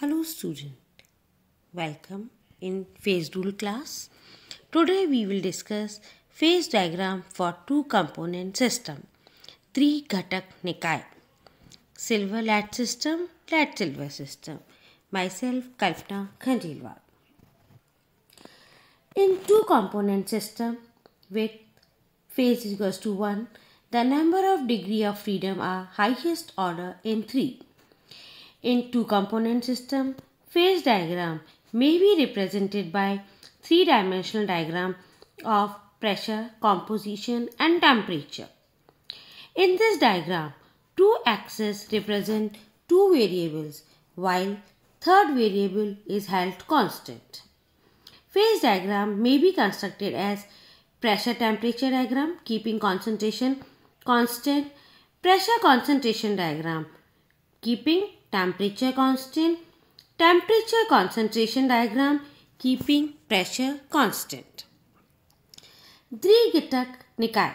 Hello student, welcome in phase rule class. Today we will discuss phase diagram for two component system, three ghatak Nikai, silver lat system, lat silver system. Myself Kalpana Khandelwal. In two component system with phase equals to 1, the number of degree of freedom are highest order in 3 in two-component system, phase diagram may be represented by three-dimensional diagram of pressure, composition and temperature. In this diagram, two axes represent two variables while third variable is held constant. Phase diagram may be constructed as pressure temperature diagram keeping concentration constant, pressure concentration diagram keeping temperature constant, temperature concentration diagram keeping pressure constant. द्विघटक निकाय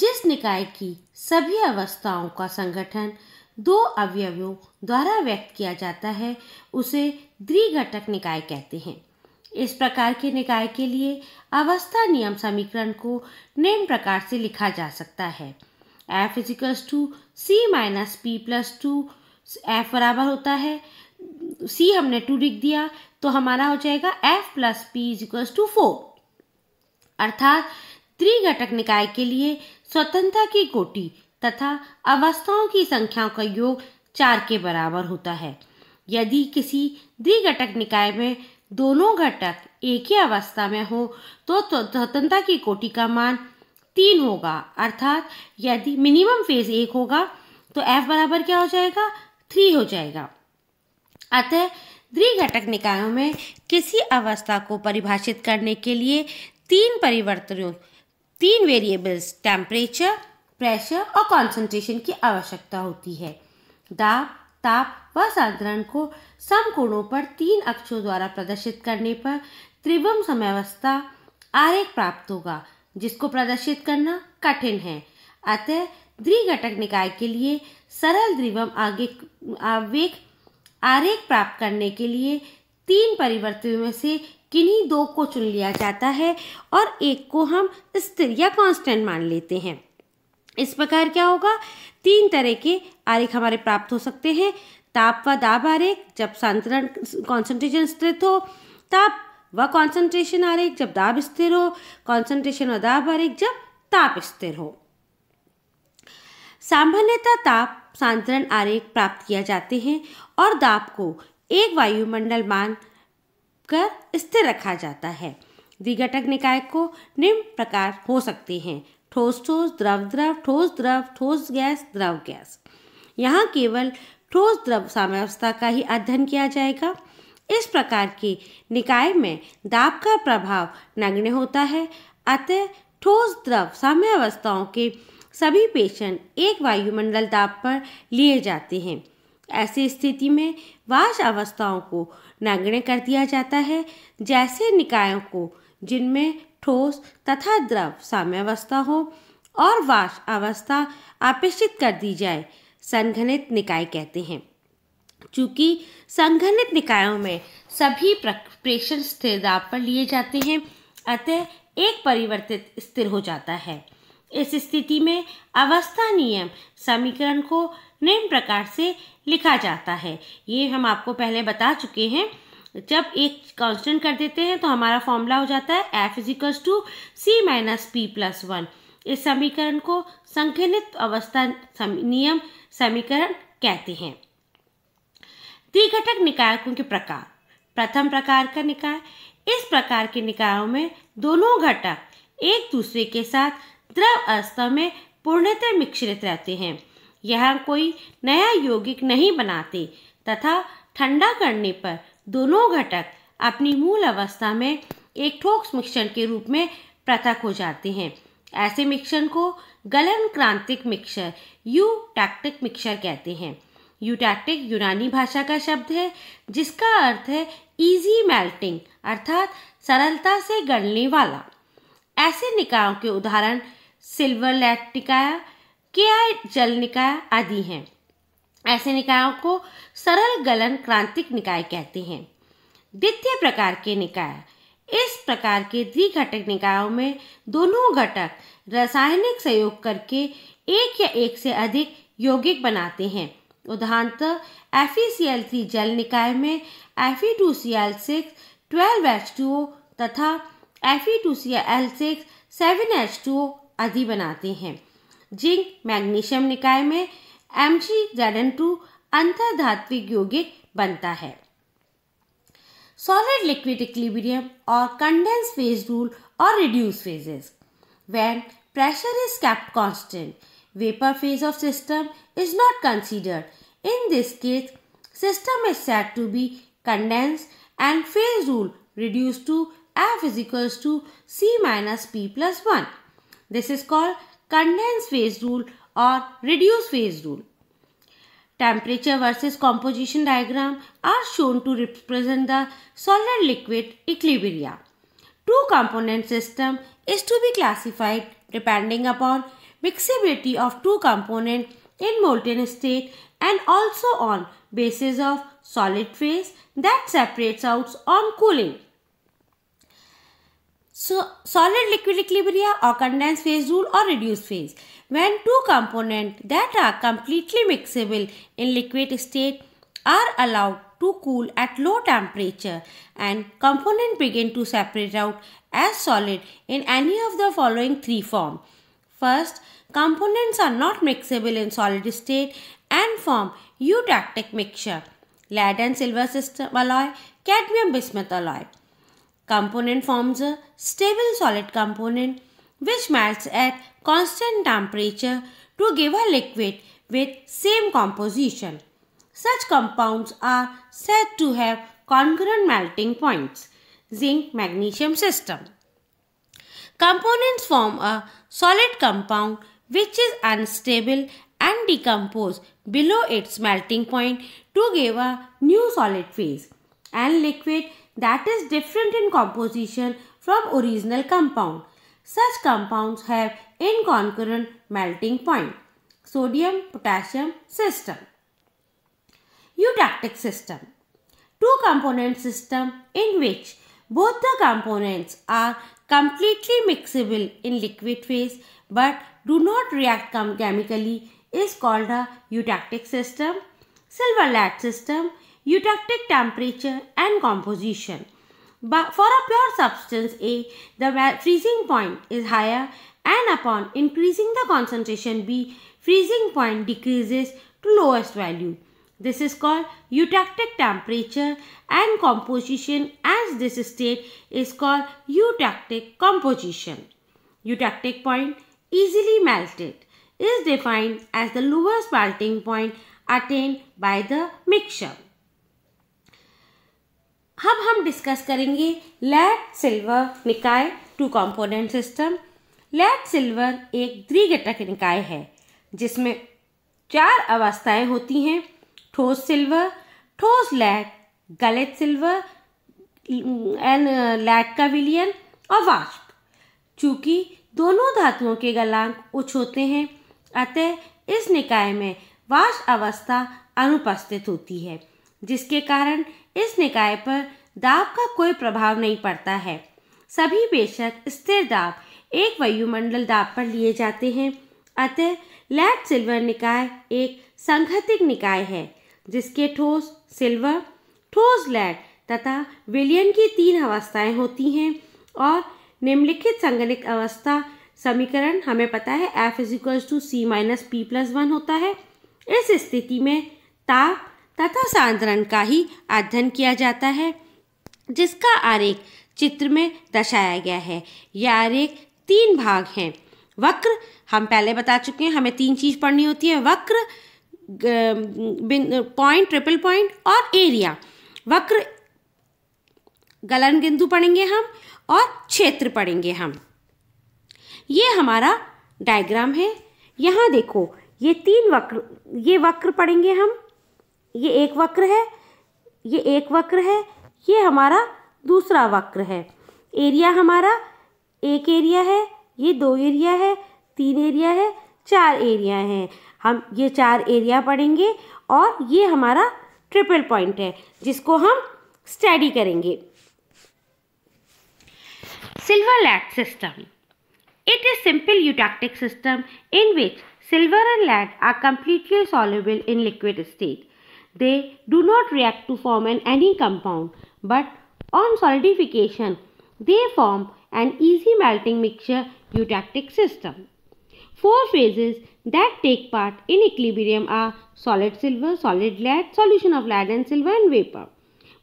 जिस निकाय की सभी अवस्थाओं का संगठन दो अवयवों द्वारा व्यक्त किया जाता है उसे द्विघटक निकाय कहते हैं इस प्रकार के निकाय के लिए अवस्था नियम समीकरण को निम्न प्रकार से लिखा जा सकता है F equals to C minus P plus two F बराबर होता है सी हमने टू लिख दिया तो हमारा हो जाएगा F plus P is to four अर्थात त्रिघटक निकाय के लिए स्वतंत्रता की कोटि तथा अवस्थाओं की संख्याओं का योग चार के बराबर होता है यदि किसी द्विघटक निकाय में दोनों घटक एक ही अवस्था में हो तो स्वतंत्रता की कोटि का मान तीन होगा अर्थात यदि मिनिमम फेज एक होगा तो f बराबर क्या हो जाएगा थ्री हो जाएगा अतः द्विघटक निकायों में किसी अवस्था को परिभाषित करने के लिए तीन परिवर्तनों तीन वेरिएबल्स टेम्परेचर प्रेशर और कॉन्सेंट्रेशन की आवश्यकता होती है दाब ताप व साधारण को समकोणों पर तीन अक्षों द्वारा प्रदर्शित करने पर त्रिभुम समयावस्था आरेख प्राप्त होगा जिसको प्रदर्शित करना कठिन है अतः द्विघटक निकाय के लिए सरल द्विवम आगे आवेग आरेख प्राप्त करने के लिए तीन परिवर्तन में से किन्हीं दो को चुन लिया जाता है और एक को हम स्थिर या कांस्टेंट मान लेते हैं इस प्रकार क्या होगा तीन तरह के आरेख हमारे प्राप्त हो सकते हैं ताप व दाब आरेख जब संतरण कॉन्सेंट्रेशन स्थित हो ताप व कॉन्सेंट्रेशन आरेख जब दाब स्थिर हो कॉन्सेंट्रेशन व दाब आरेख जब ताप स्थिर हो सामान्यतः ताप सांद्रण आरेख प्राप्त किया जाते हैं और दाप को एक वायुमंडल मान कर स्थिर रखा जाता है द्विघटक निकाय को निम्न प्रकार हो सकते हैं ठोस ठोस द्रव द्रव ठोस द्रव ठोस गैस द्रव गैस यहाँ केवल ठोस द्रव साम्यवस्था का ही अध्ययन किया जाएगा इस प्रकार के निकाय में दाब का प्रभाव नगण्य होता है अतः ठोस द्रव साम्यावस्थाओं के सभी पेशेंट एक वायुमंडल दाब पर लिए जाते हैं ऐसी स्थिति में वाश अवस्थाओं को नगण्य कर दिया जाता है जैसे निकायों को जिनमें ठोस तथा द्रव साम्यावस्था हो और वाश अवस्था अपेक्षित कर दी जाए संघनित निकाय कहते हैं चूँकि संघनित निकायों में सभी प्रेषण स्थिर दाब पर लिए जाते हैं अतः एक परिवर्तित स्थिर हो जाता है इस स्थिति में अवस्था नियम समीकरण को निम्न प्रकार से लिखा जाता है ये हम आपको पहले बता चुके हैं जब एक कांस्टेंट कर देते हैं तो हमारा फॉर्मूला हो जाता है F equals to C minus P plus one इस समीकरण को संकलित अवस्था नियम समीकरण कहते हैं द्विघटक निकायों के प्रकार प्रथम प्रकार का निकाय इस प्रकार के निकायों में दोनों घटक एक दूसरे के साथ द्रव अवस्था में पूर्णतः मिश्रित रहते हैं यह कोई नया यौगिक नहीं बनाते तथा ठंडा करने पर दोनों घटक अपनी मूल अवस्था में एक ठोस मिश्रण के रूप में पृथक हो जाते हैं ऐसे मिक्सर को गलन क्रांतिक मिक्सर यू टैक्टिक मिक्सर कहते हैं यूटैक्टिक यूनानी भाषा का शब्द है जिसका अर्थ है इजी मेल्टिंग अर्थात सरलता से गलने वाला ऐसे निकायों के उदाहरण सिल्वर लैट निकाय किया जल निकाय आदि हैं ऐसे निकायों को सरल गलन क्रांतिक निकाय कहते हैं द्वितीय प्रकार के निकाय इस प्रकार के द्विघटक निकायों में दोनों घटक रासायनिक सहयोग करके एक या एक से अधिक यौगिक बनाते हैं उदाहरणतः एफ e जल निकाय में F E two C L six twelve H two O तथा F E two C L six seven H two O आदि बनाते हैं जिंक मैग्नीशियम निकाय में एम जी जेडन टू अंतर्धात्विक योगिक बनता है सॉलिड लिक्विड इक्विबीरियम और कंडेंस फेज रूल और reduced phases when pressure is kept constant vapour phase of system is not considered in this case system is set to B condense and phase rule reduced to F is to C minus P plus one This is called condensed phase rule or reduced phase rule. Temperature versus composition diagram are shown to represent the solid liquid equilibria. Two component system is to be classified depending upon mixability of two component in molten state and also on basis of solid phase that separates out on cooling. So solid liquid equilibria or condensed phase rule or reduced phase. When two components that are completely mixable in liquid state are allowed to cool at low temperature and component begin to separate out as solid in any of the following three forms. First, components are not mixable in solid state and form eutactic mixture. Lead and silver system alloy, cadmium bismuth alloy component forms a stable solid component which melts at constant temperature to give a liquid with same composition. Such compounds are said to have congruent melting points. Zinc magnesium system. Components form a solid compound which is unstable and decompose below its melting point to give a new solid phase and liquid that is different in composition from original compound. Such compounds have inconcurrent melting point. Sodium potassium system. Eutactic system. Two component system in which both the components are completely mixable in liquid phase but do not react chemically is called a eutactic system. Silver Silverlat system eutectic temperature and composition. But for a pure substance A, the freezing point is higher and upon increasing the concentration B, freezing point decreases to lowest value. This is called eutectic temperature and composition as this state is called eutectic composition. Eutectic point easily melted is defined as the lowest melting point attained by the mixture. अब हम discuss करेंगे lead silver निकाय two component system lead silver एक द्विघटक निकाय है जिसमें चार अवस्थाएं होती हैं ठोस सिल्वर ठोस लैड गलित सिल्वर एंड लैड का विलियन और वाष्प चूंकि दोनों धातुओं के गलांक उच्च होते हैं अतः इस निकाय में वाष्प अवस्था अनुपस्थित होती है जिसके कारण इस निकाय पर दाब का कोई प्रभाव नहीं पड़ता है सभी बेशक स्थिर दाब एक वायुमंडल दाब पर लिए जाते हैं अतः लैट सिल्वर निकाय एक संघतिक निकाय है जिसके ठोस सिल्वर ठोस लैट तथा विलियन की तीन अवस्थाएं होती हैं और निम्नलिखित संगणित अवस्था समीकरण हमें पता है F equals to C minus P plus one होता है इस स्थिति में ताप तथा सांद्रण का ही अध्ययन किया जाता है जिसका आरेख चित्र में दर्शाया गया है यह आरेख तीन भाग हैं वक्र हम पहले बता चुके हैं हमें तीन चीज़ पढ़नी होती है वक्र पॉइंट ट्रिपल पॉइंट और एरिया वक्र गलन बिंदु पढ़ेंगे हम और क्षेत्र पढ़ेंगे हम ये हमारा डायग्राम है यहाँ देखो ये तीन वक्र ये वक्र पढ़ेंगे हम ये एक वक्र है ये एक वक्र है ये हमारा दूसरा वक्र है एरिया हमारा एक एरिया है ये दो एरिया है तीन एरिया है चार एरिया हैं हम ये चार एरिया पढ़ेंगे और ये हमारा ट्रिपल पॉइंट है जिसको हम स्टडी करेंगे silver lead system it is simple eutectic system in which silver and lead are completely soluble in liquid state They do not react to form an any compound, but on solidification, they form an easy melting mixture eutactic system. Four phases that take part in equilibrium are solid silver, solid lead, solution of lead and silver and vapor.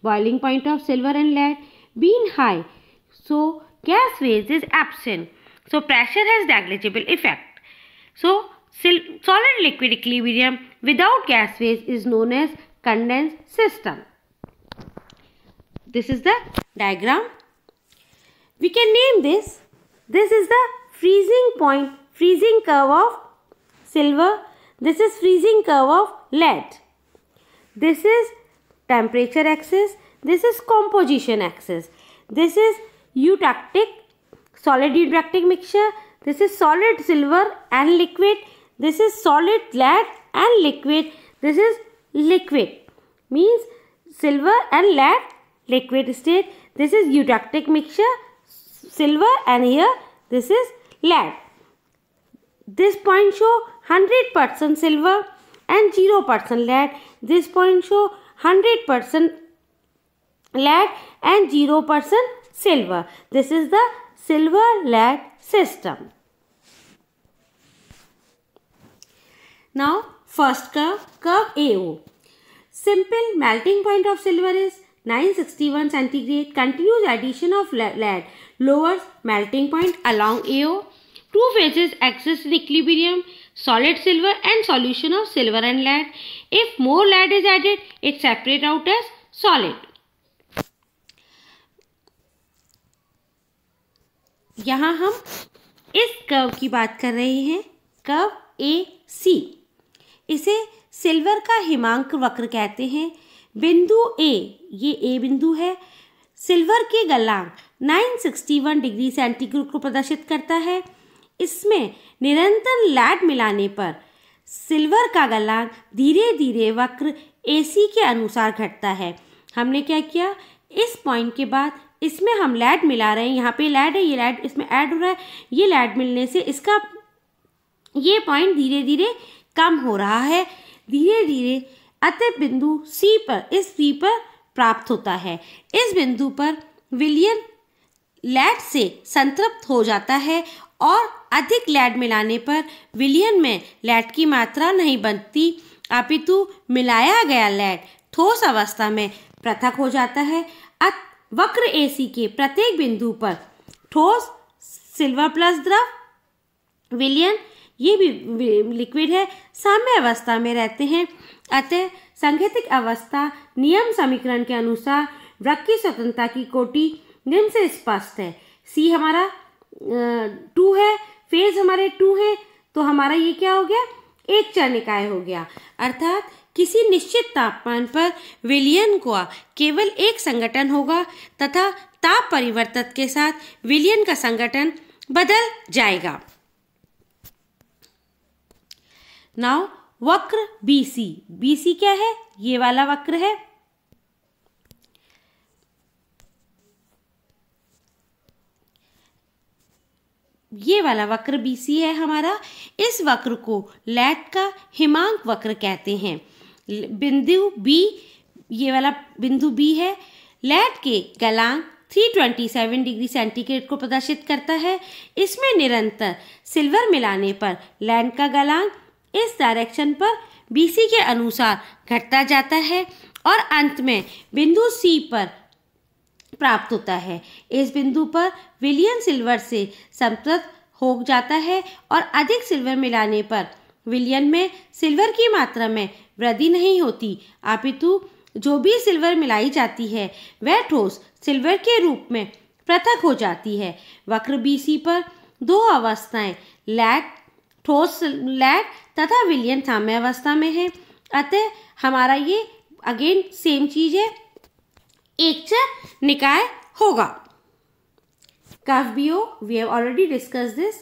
Boiling point of silver and lead being high, so gas phase is absent. So pressure has negligible effect. So solid liquid equilibrium without gas phase is known as condensed system. This is the diagram. We can name this. This is the freezing point, freezing curve of silver. This is freezing curve of lead. This is temperature axis. This is composition axis. This is eutectic solid eutectic mixture. This is solid silver and liquid. This is solid lead and liquid. This is liquid means silver and lead liquid state this is eutectic mixture silver and here this is lead this point show 100% silver and 0% lead this point show 100% lead and 0% silver this is the silver lead system now first curve curve A O simple melting point of silver is 961 centigrade continues addition of lead lower melting point along A O two phases exist in equilibrium solid silver and solution of silver and lead if more lead is added it separate out as solid यहाँ हम इस curve की बात कर रहे हैं curve ए सी इसे silver का हिमांक वक्र कहते हैं बिंदु ए ये ए बिंदु है सिल्वर के गलांक 961 डिग्री सेंटीग्रेड को प्रदर्शित करता है इसमें निरंतर लैड मिलाने पर सिल्वर का गलांक धीरे धीरे वक्र एसी के अनुसार घटता है हमने क्या किया इस पॉइंट के बाद इसमें हम लैड मिला रहे हैं यहाँ पे लैड है ये लैड इसमें ऐड हो रहा है ये लैड मिलने से इसका ये पॉइंट धीरे धीरे कम हो रहा है धीरे धीरे अतः बिंदु सी पर इस सी पर प्राप्त होता है इस बिंदु पर विलियन लैड से संतृप्त हो जाता है और अधिक लैड मिलाने पर विलियन में लैड की मात्रा नहीं बनती अपितु मिलाया गया लैड ठोस अवस्था में पृथक हो जाता है अत वक्र एसी के प्रत्येक बिंदु पर ठोस सिल्वर प्लस द्रव विलियन ये भी लिक्विड है साम्य अवस्था में रहते हैं अतः संगठिक अवस्था नियम समीकरण के अनुसार वृक की स्वतंत्रता की कोटि निम्न से स्पष्ट है सी हमारा टू है फेज हमारे टू है तो हमारा ये क्या हो गया एक चर निकाय हो गया अर्थात किसी निश्चित तापमान पर विलियन का केवल एक संगठन होगा तथा ताप परिवर्तन के साथ विलियन का संगठन बदल जाएगा नाउ वक्र बीसी बीसी क्या है ये वाला वक्र है ये वाला वक्र बीसी है हमारा इस वक्र को लैट का हिमांक वक्र कहते हैं बिंदु बी ये वाला बिंदु बी है लैट के गलांक 327 डिग्री सेंटीग्रेड को प्रदर्शित करता है इसमें निरंतर सिल्वर मिलाने पर लैंड का गलांक इस डायरेक्शन पर BC के अनुसार घटता जाता है और अंत में बिंदु C पर प्राप्त होता है इस बिंदु पर विलियन सिल्वर से संतृप्त हो जाता है और अधिक सिल्वर मिलाने पर विलियन में सिल्वर की मात्रा में वृद्धि नहीं होती अपितु जो भी सिल्वर मिलाई जाती है वह ठोस सिल्वर के रूप में पृथक हो जाती है वक्र बीसी पर दो अवस्थाएं लैग ठोस लैग तथा विलियन साम्यावस्था में है अतः हमारा ये अगेन सेम चीज है एक निकाय होगा कव BO we have already discuss this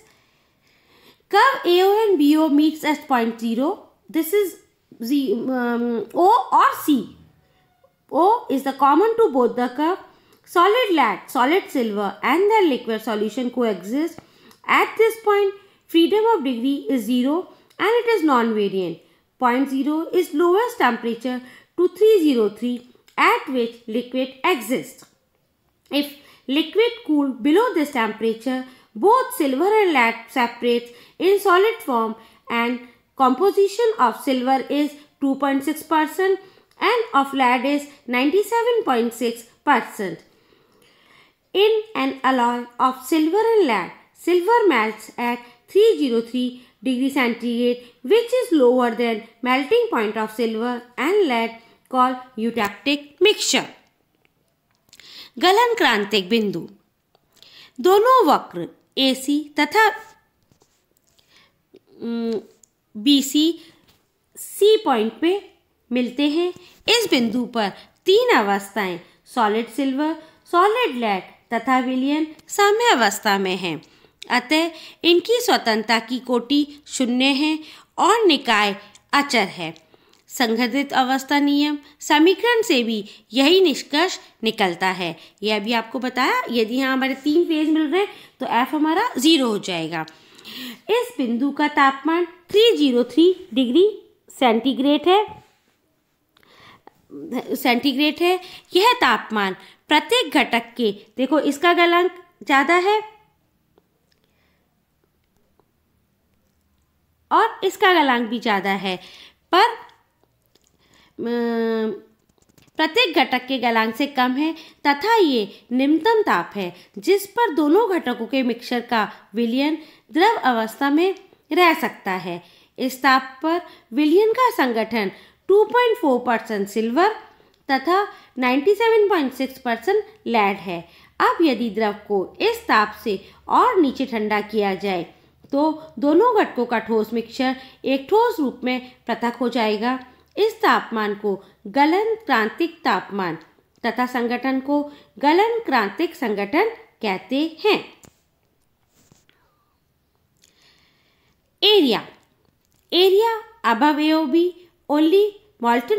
कव एओ and BO meets eight point zero this is O um, और सी ओ is the common to both the कव solid lag solid silver and the liquid solution को exist at this point Freedom of degree is 0 and it is non-variant. Point 0 is lowest temperature to 303 at which liquid exists. If liquid cooled below this temperature, both silver and lead separates in solid form and composition of silver is 2.6% and of lead is 97.6%. In an alloy of silver and lead, silver melts at 303 degree centigrade which is lower than melting point of silver and lead called eutectic mixture. गलन क्रांतिक बिंदु दोनों वक्र AC तथा BC C point पे मिलते हैं इस बिंदु पर तीन अवस्थाएं सॉलिड सिल्वर सॉलिड लेड तथा विलियन साम्य अवस्था में हैं अतः इनकी स्वतंत्रता की कोटि शून्य है और निकाय अचर है संगठित अवस्था नियम समीकरण से भी यही निष्कर्ष निकलता है यह भी आपको बताया यदि यहाँ हमारे तीन फेज मिल रहे तो एफ हमारा ज़ीरो हो जाएगा इस बिंदु का तापमान three zero three degree centigrade है सेंटीग्रेड है यह तापमान प्रत्येक घटक के देखो इसका गलांक ज़्यादा है और इसका गलांक भी ज़्यादा है पर प्रत्येक घटक के गलांक से कम है तथा ये निम्नतम ताप है जिस पर दोनों घटकों के मिक्सर का विलयन द्रव अवस्था में रह सकता है इस ताप पर विलयन का संगठन 2.4 परसेंट सिल्वर तथा 97.6 परसेंट लैड है अब यदि द्रव को इस ताप से और नीचे ठंडा किया जाए तो दोनों घटकों का ठोस मिक्सचर एक ठोस रूप में पृथक हो जाएगा इस तापमान को गलन क्रांतिक तापमान तथा संगठन को गलन क्रांतिक संगठन कहते हैं एरिया एरिया अब AOB only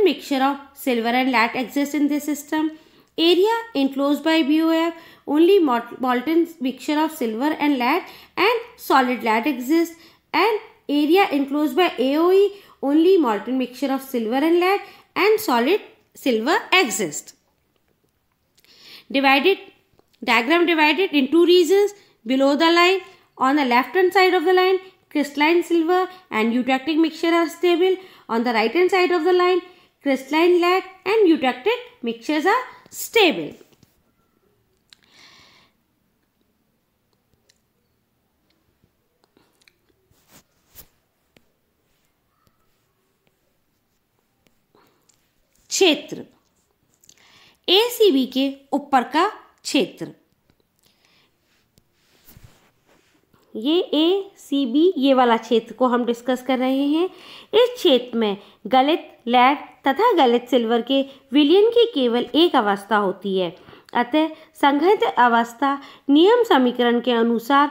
mixture of silver and lead exist in this system Area enclosed by BOF, only molten mixture of silver and lead and solid lead exists and area enclosed by AOE, only molten mixture of silver and lead and solid silver exists. Divided, diagram divided in two regions below the line. On the left hand side of the line, crystalline silver and eutectic mixture are stable. On the right hand side of the line, crystalline lead and eutectic mixtures are stable. क्षेत्र ACB के ऊपर का क्षेत्र ये ए C B ये वाला क्षेत्र को हम डिस्कस कर रहे हैं इस क्षेत्र में गलित लैड तथा गलित सिल्वर के विलियन की केवल एक अवस्था होती है अतः संघित अवस्था नियम समीकरण के अनुसार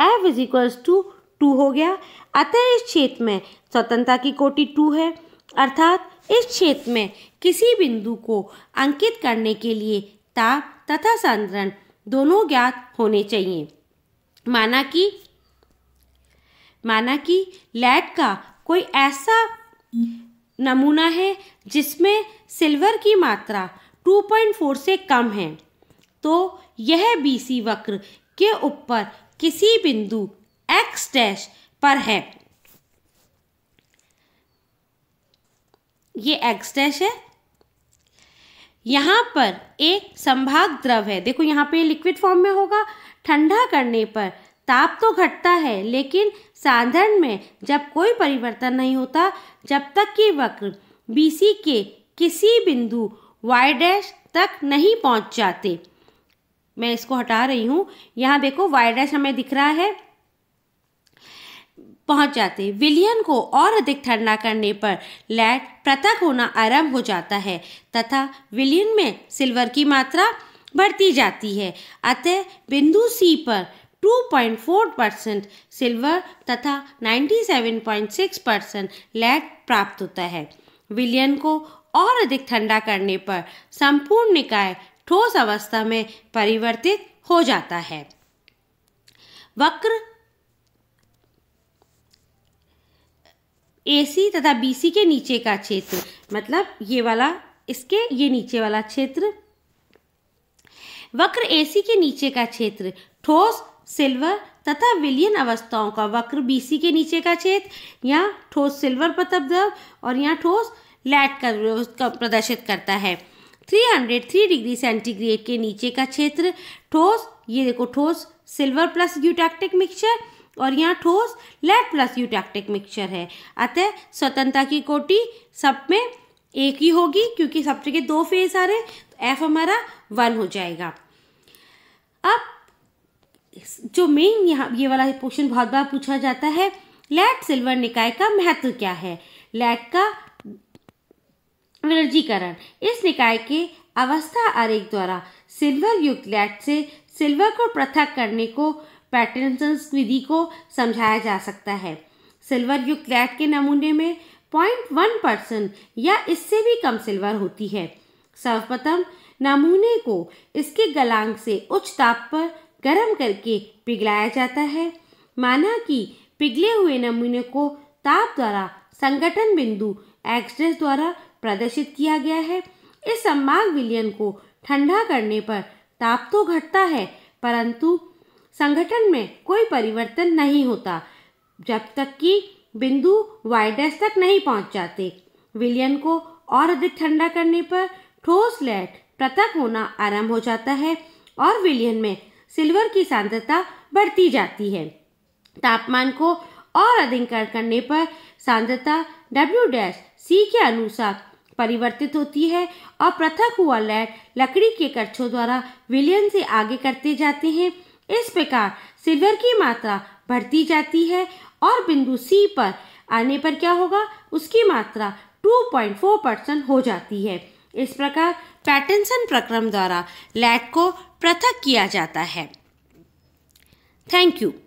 F is equals to two हो गया अतः इस क्षेत्र में स्वतंत्रता की कोटि टू है अर्थात इस क्षेत्र में किसी बिंदु को अंकित करने के लिए ताप तथा संतरण दोनों ज्ञात होने चाहिए माना कि माना कि लैड का कोई ऐसा नमूना है जिसमें सिल्वर की मात्रा 2.4 से कम है तो यह बीसी वक्र के ऊपर किसी बिंदु एक्स डैश पर है ये एक्स डैश है यहाँ पर एक संभाग द्रव है देखो यहाँ पे लिक्विड फॉर्म में होगा ठंडा करने पर ताप तो घटता है लेकिन साधन में जब कोई परिवर्तन नहीं होता जब तक कि वक्र बी के किसी बिंदु वाई डैश तक नहीं पहुंच जाते मैं इसको हटा रही हूँ यहाँ देखो वाई डैश हमें दिख रहा है पहुंच जाते विलियन को और अधिक ठंडा करने पर लैट पृथक होना आरंभ हो जाता है तथा विलियन में सिल्वर की मात्रा बढ़ती जाती है अतः बिंदु सी पर 2.4 परसेंट सिल्वर तथा 97.6 परसेंट लेड प्राप्त होता है विलियन को और अधिक ठंडा करने पर संपूर्ण निकाय ठोस अवस्था में परिवर्तित हो जाता है वक्र एसी तथा बीसी के नीचे का क्षेत्र मतलब ये वाला इसके ये नीचे वाला क्षेत्र वक्र एसी के नीचे का क्षेत्र ठोस सिल्वर तथा विलियन अवस्थाओं का वक्र बीसी के नीचे का क्षेत्र यहाँ ठोस सिल्वर पर तबदब और यहाँ ठोस लैट का प्रदर्शित करता है 303 डिग्री सेंटीग्रेड के नीचे का क्षेत्र ठोस ये देखो ठोस सिल्वर प्लस यूटैक्टिक मिक्सचर और यहाँ ठोस लैट प्लस यूटैक्टिक मिक्सचर है अतः स्वतंत्रता की कोटि सब में एक ही होगी क्योंकि सब जगह दो फेज आ रहे तो एफ हमारा वन हो जाएगा अब जो मेन यहाँ ये वाला क्वेश्चन बहुत बार पूछा जाता है लैट सिल्वर निकाय का महत्व क्या है लैट का विरजीकरण इस निकाय के अवस्था आरेख द्वारा सिल्वर युक्त लैट से सिल्वर को पृथक करने को पैटर्नसन विधि को समझाया जा सकता है सिल्वर युक्त लैट के नमूने में पॉइंट वन परसेंट या इससे भी कम सिल्वर होती है सर्वप्रथम नमूने को इसके गलांक से उच्च ताप पर गर्म करके पिघलाया जाता है माना कि पिघले हुए नमूने को ताप द्वारा संगठन बिंदु एक्सप्रेस द्वारा प्रदर्शित किया गया है इस संभाग विलयन को ठंडा करने पर ताप तो घटता है परंतु संगठन में कोई परिवर्तन नहीं होता जब तक कि बिंदु वाइडेस तक नहीं पहुंच जाते विलयन को और अधिक ठंडा करने पर ठोस लैट पृथक होना आरंभ हो जाता है और विलयन में सिल्वर की सांद्रता बढ़ती जाती है तापमान को और अधिक करने पर सांद्रता डब्ल्यू डैश सी के अनुसार परिवर्तित होती है और पृथक हुआ लैड लकड़ी के कच्छों द्वारा विलियन से आगे करते जाते हैं इस प्रकार सिल्वर की मात्रा बढ़ती जाती है और बिंदु सी पर आने पर क्या होगा उसकी मात्रा 2.4 परसेंट हो जाती है इस प्रकार पैटिनसन प्रक्रम द्वारा लैग को पृथक किया जाता है थैंक यू